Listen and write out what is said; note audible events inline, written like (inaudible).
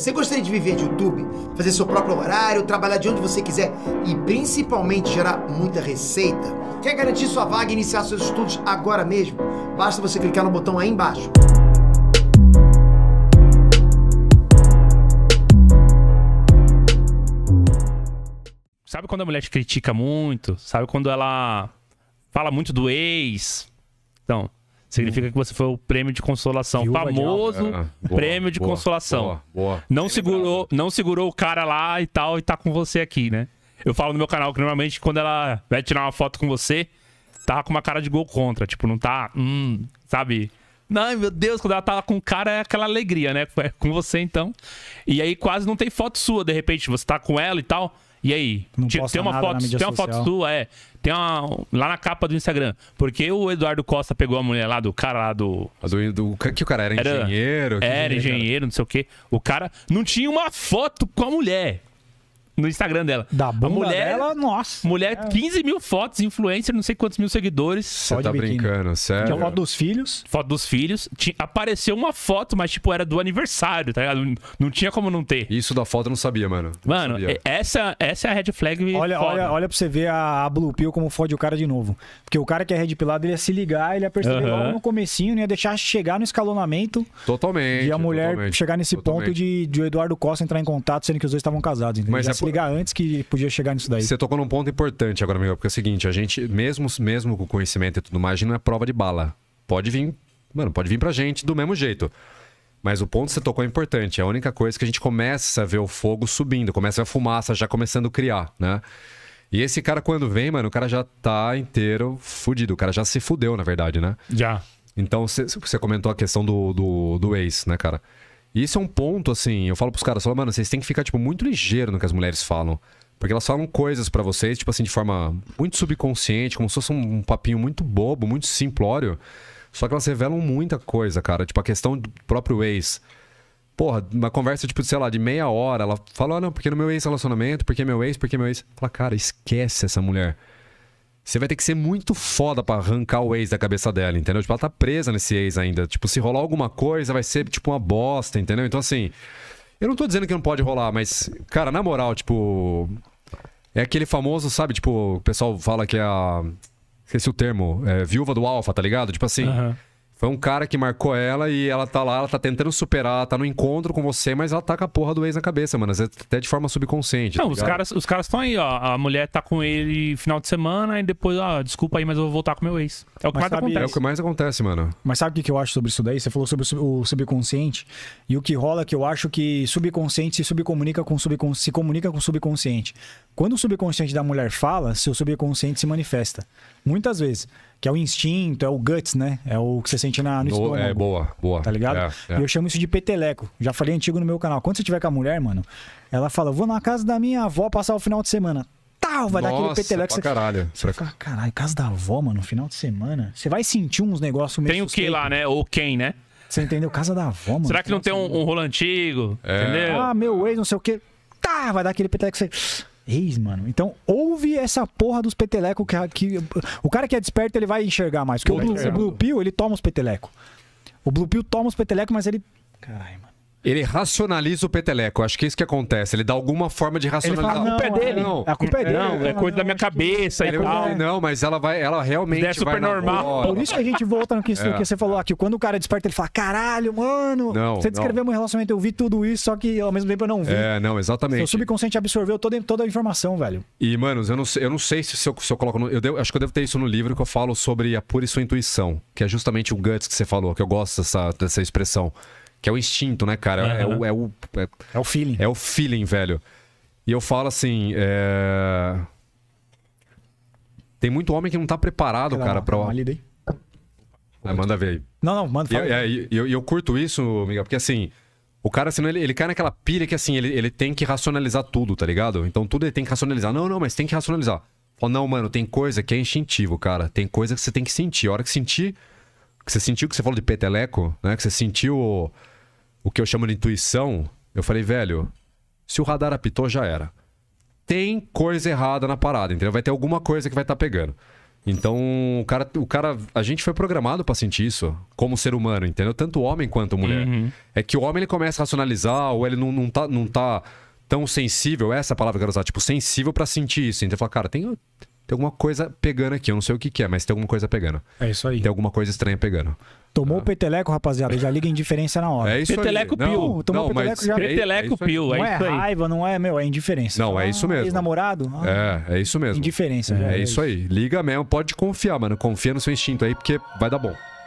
Você gostaria de viver de YouTube, fazer seu próprio horário, trabalhar de onde você quiser e principalmente gerar muita receita? Quer garantir sua vaga e iniciar seus estudos agora mesmo? Basta você clicar no botão aí embaixo. Sabe quando a mulher te critica muito? Sabe quando ela fala muito do ex? Então, Significa que você foi o prêmio de consolação. Viúva famoso de é, é, é. boa, prêmio de boa, consolação. Boa, boa. Não, segurou, não segurou o cara lá e tal e tá com você aqui, né? Eu falo no meu canal que normalmente quando ela vai tirar uma foto com você, tá com uma cara de gol contra. Tipo, não tá. Hum, sabe? Não, meu Deus, quando ela tava tá com o cara é aquela alegria, né? Com você então. E aí quase não tem foto sua, de repente. Você tá com ela e tal. E aí? Não tipo, tem uma foto, tem uma foto sua, é. Tem uma. Lá na capa do Instagram. Porque o Eduardo Costa pegou a mulher lá do cara lá do. Do, do que o cara era, era engenheiro? Era, engenheiro, não sei o quê. O cara não tinha uma foto com a mulher no Instagram dela. Da bunda a mulher, dela, nossa. Mulher, 15 é. mil fotos, influencer, não sei quantos mil seguidores. Você tá brincando, sério? Tinha foto dos filhos. Foto dos filhos. Tinha, apareceu uma foto, mas tipo, era do aniversário, tá ligado? Não, tinha como não ter. Isso da foto eu não sabia, mano. Não mano, sabia. Essa, essa é a red flag. Olha, olha, olha pra você ver a, a Blue Pill como fode o cara de novo. Porque o cara que é red pilado, ele ia se ligar, ele ia perceber logo no comecinho, ele ia deixar chegar no escalonamento. Totalmente. E a mulher totalmente, chegar nesse totalmente. ponto de, de o Eduardo Costa entrar em contato, sendo que os dois estavam casados. Entendeu? Mas é por, ligar antes que podia chegar nisso daí. Você tocou num ponto importante agora, amigo, porque é o seguinte, a gente, mesmo, mesmo com conhecimento e tudo mais, a gente não é prova de bala. Pode vir, mano, pode vir pra gente do mesmo jeito. Mas o ponto que você tocou é importante. É a única coisa que a gente começa a ver o fogo subindo, começa a fumaça já começando a criar, né? E esse cara, quando vem, mano, o cara já tá inteiro fudido. O cara já se fudeu, na verdade, né? Já. Então, você comentou a questão do, do, do ex, né, cara? E é um ponto, assim, eu falo pros caras, falo, mano, vocês têm que ficar, tipo, muito ligeiro no que as mulheres falam. Porque elas falam coisas para vocês, tipo assim, de forma muito subconsciente, como se fosse um, um papinho muito bobo, muito simplório. Só que elas revelam muita coisa, cara. Tipo, a questão do próprio ex. Porra, uma conversa, tipo, sei lá, de meia hora. Ela fala, ah, não, porque no meu ex-relacionamento, porque é meu ex, porque é meu ex. Fala, cara, esquece essa mulher. Você vai ter que ser muito foda pra arrancar o ex da cabeça dela, entendeu? Tipo, ela tá presa nesse ex ainda. Tipo, se rolar alguma coisa, vai ser tipo uma bosta, entendeu? Então, assim. Eu não tô dizendo que não pode rolar, mas, cara, na moral, tipo. É aquele famoso, sabe? Tipo, o pessoal fala que é a. Esqueci o termo. É, viúva do Alfa, tá ligado? Tipo assim. Uhum. Foi um cara que marcou ela e ela tá lá, ela tá tentando superar, ela tá no encontro com você, mas ela tá com a porra do ex na cabeça, mano. até de forma subconsciente. Não, tá os caras os caras estão aí, ó. A mulher tá com ele final de semana e depois, ó, desculpa aí, mas eu vou voltar com meu ex. É o que mas mais sabe, acontece. É o que mais acontece, mano. Mas sabe o que, eu acho sobre isso daí? Você falou sobre o subconsciente. E o que rola é que eu acho que subconsciente se subcomunica com se comunica com o subconsciente. Quando o subconsciente da mulher fala, seu subconsciente se manifesta. Muitas vezes que é o instinto, é o guts, né? É o que você sente na, no, no estômago. É, boa, boa. Tá ligado? É, é. E eu chamo isso de peteleco. Já falei antigo no meu canal. Quando você tiver com a mulher, mano, ela fala, vou na casa da minha avó passar o final de semana. Tal, vai Nossa, dar aquele peteleco. Você... caralho. Você caralho, casa da avó, mano, no final de semana. Você vai sentir uns negócios meio Tem o que lá, né? Ou quem, né? Você entendeu? Casa da avó, mano. Será que não tem um, um rolo antigo? É. Entendeu? Ah, meu ex, não sei o quê. Tá, vai dar aquele peteleco. Você ex, mano. Então, ouve essa porra dos peteleco que, que o cara que é desperto, ele vai enxergar mais. Porque o, o Blue, Pill, ele toma os peteleco. O Blue Pill toma os peteleco, mas ele... Caralho, mano. Ele racionaliza o peteleco, acho que é isso que acontece. Ele dá alguma forma de racionalizar. Ele fala, a culpa é, é dele. Não, a culpa é dele. Não, é coisa da minha cabeça e tal. Não, mas ela vai, ela realmente é super normal. Por isso que a gente volta no que, (laughs) é. que você falou aqui. Ah, quando o cara desperta, ele fala, caralho, mano, não, você descreveu não. meu relacionamento, eu vi tudo isso, só que ao mesmo tempo eu não vi. É, não, exatamente. Seu subconsciente absorveu toda, toda a informação, velho. E, mano, eu não, eu não sei se, se, eu, se eu coloco... No, eu devo, acho que eu devo ter isso no livro que eu falo sobre a pura e sua intuição, que é justamente o guts que você falou, que eu gosto dessa, dessa expressão que é o instinto, né, cara? É, é, O, é o, é, é, o feeling. É o feeling, velho. E eu falo assim. É, tem muito homem que não tá preparado, Quer cara, para uma, pra. aí. É, manda ver aí. Não, não, manda falar. E é, eu, eu, eu, curto isso, Miguel, porque assim. O cara, senão assim, ele, ele cai naquela pilha que assim, ele, ele tem que racionalizar tudo, tá ligado? Então tudo ele tem que racionalizar. Não, não, mas tem que racionalizar. Fala, não, mano, tem coisa que é instintivo, cara. Tem coisa que você tem que sentir. A hora que sentir. Que você sentiu que você falou de peteleco, né? Que você sentiu o que eu chamo de intuição, eu falei, velho, se o radar apitou, já era. Tem coisa errada na parada, entendeu? Vai ter alguma coisa que vai estar tá pegando. Então, o cara, o cara. A gente foi programado para sentir isso como ser humano, entendeu? Tanto homem quanto mulher. Uhum. É que o homem ele começa a racionalizar, ou ele não, não, tá, não tá tão sensível, essa é a palavra que eu quero usar, tipo, sensível para sentir isso. Então, fala, cara, tem, tem alguma coisa pegando aqui. Eu não sei o que, que é, mas tem alguma coisa pegando. É isso aí. Tem alguma coisa estranha pegando. Tomou o ah. peteleco, rapaziada. Já liga indiferença na hora. É isso peteleco aí. Pio. Tomou não, peteleco já. É é peteleco é, é pio. Não é, é raiva, não é, meu, é indiferença. Não, ah, é isso mesmo. Ex-namorado? Ah, é, é isso mesmo. Indiferença. É, é isso aí. Liga mesmo, pode confiar, mano. Confia no seu instinto aí, porque vai dar bom.